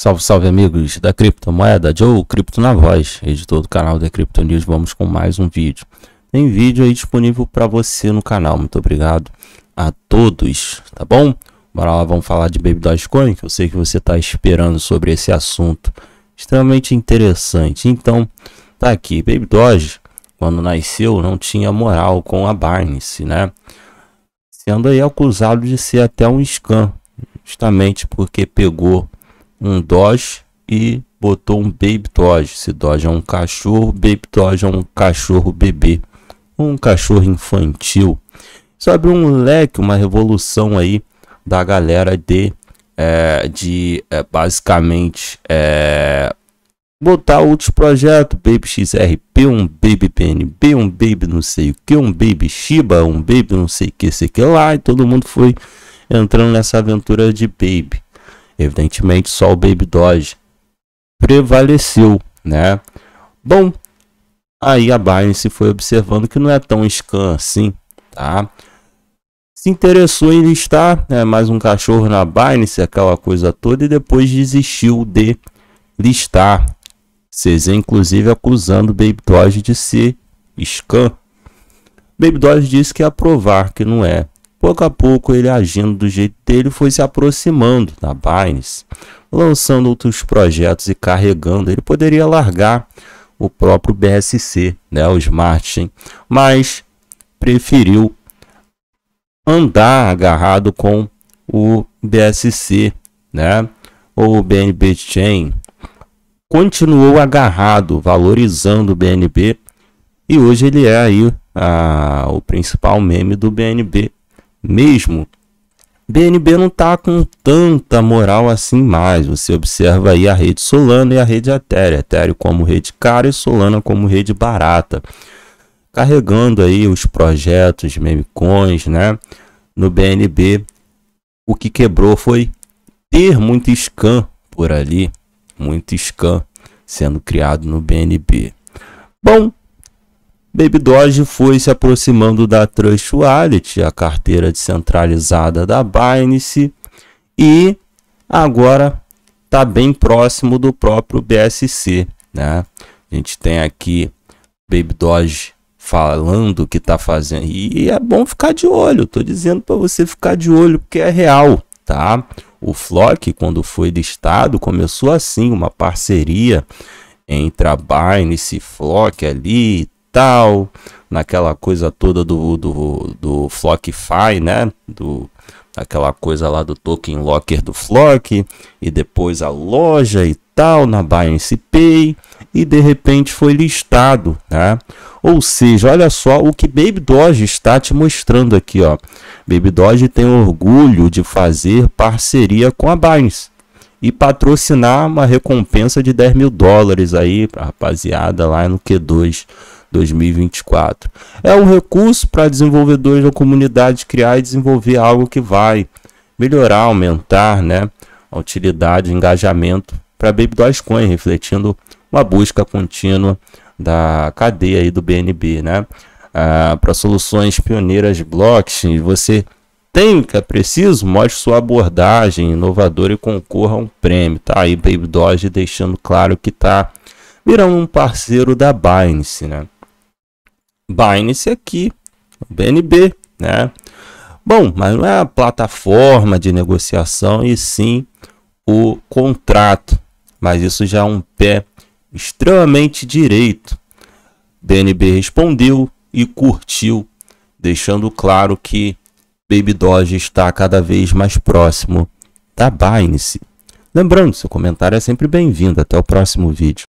Salve, salve amigos da criptomoeda, Joe Cripto na voz, editor do canal da Crypto News, vamos com mais um vídeo. Tem vídeo aí disponível para você no canal, muito obrigado a todos, tá bom? Bora lá, vamos falar de Baby Dogecoin, que eu sei que você está esperando sobre esse assunto extremamente interessante. Então, tá aqui, Baby Doge, quando nasceu, não tinha moral com a Binance, né? Sendo aí acusado de ser até um scam, justamente porque pegou um Doge e botou um Baby Doge. Se Doge é um cachorro, Baby Doge é um cachorro bebê, um cachorro infantil. Isso abriu um leque, uma revolução aí da galera de, é, de é, basicamente é, botar outros projetos, Baby XRP, um Baby PNB, um Baby não sei o que, um Baby Shiba, um Baby não sei o que, sei que lá, e todo mundo foi entrando nessa aventura de Baby. Evidentemente, só o Baby Doge prevaleceu, né? Bom, aí a Binance foi observando que não é tão scan assim, tá? Se interessou em listar né, mais um cachorro na Binance, aquela coisa toda, e depois desistiu de listar. CZ, inclusive, acusando o Baby Doge de ser scan. Baby Doge disse que ia é provar que não é. Pouco a pouco, ele agindo do jeito dele foi se aproximando da Binance, lançando outros projetos e carregando. Ele poderia largar o próprio BSC, né, o Smart, Chain, mas preferiu andar agarrado com o BSC, né, ou o BNB Chain. Continuou agarrado, valorizando o BNB e hoje ele é aí ah, o principal meme do BNB mesmo, BNB não está com tanta moral assim mais. Você observa aí a rede Solana e a rede Ethereum. Ethereum como rede cara e Solana como rede barata. Carregando aí os projetos, meme coins né? No BNB, o que quebrou foi ter muito scam por ali. Muito scam sendo criado no BNB. Bom, Baby Doge foi se aproximando da Trust Wallet, a carteira descentralizada da Binance, e agora está bem próximo do próprio BSC. Né? A gente tem aqui Baby Doge falando que está fazendo, e é bom ficar de olho, estou dizendo para você ficar de olho porque é real. Tá? O Flock, quando foi listado, começou assim, uma parceria entre a Binance e Flock ali e naquela coisa toda do, do, do Flockify, né? Do, aquela coisa lá do token locker do Flock, e depois a loja e tal, na Binance Pay, e de repente foi listado, né? Ou seja, olha só o que Baby Doge está te mostrando aqui, ó. Baby Doge tem orgulho de fazer parceria com a Binance e patrocinar uma recompensa de 10 mil dólares aí para rapaziada lá no Q2. 2024. É um recurso para desenvolvedores da comunidade criar e desenvolver algo que vai melhorar, aumentar né, a utilidade, engajamento para Baby Dogecoin, refletindo uma busca contínua da cadeia aí do BNB, né? Ah, para soluções pioneiras de blockchain, você tem é preciso, mostre sua abordagem inovadora e concorra a um prêmio. Tá aí Baby Doge deixando claro que tá virando um parceiro da Binance, né? Binance aqui, BNB, né? Bom, mas não é a plataforma de negociação e sim o contrato. Mas isso já é um pé extremamente direito. BNB respondeu e curtiu, deixando claro que Baby Doge está cada vez mais próximo da Binance. Lembrando, seu comentário é sempre bem-vindo. Até o próximo vídeo.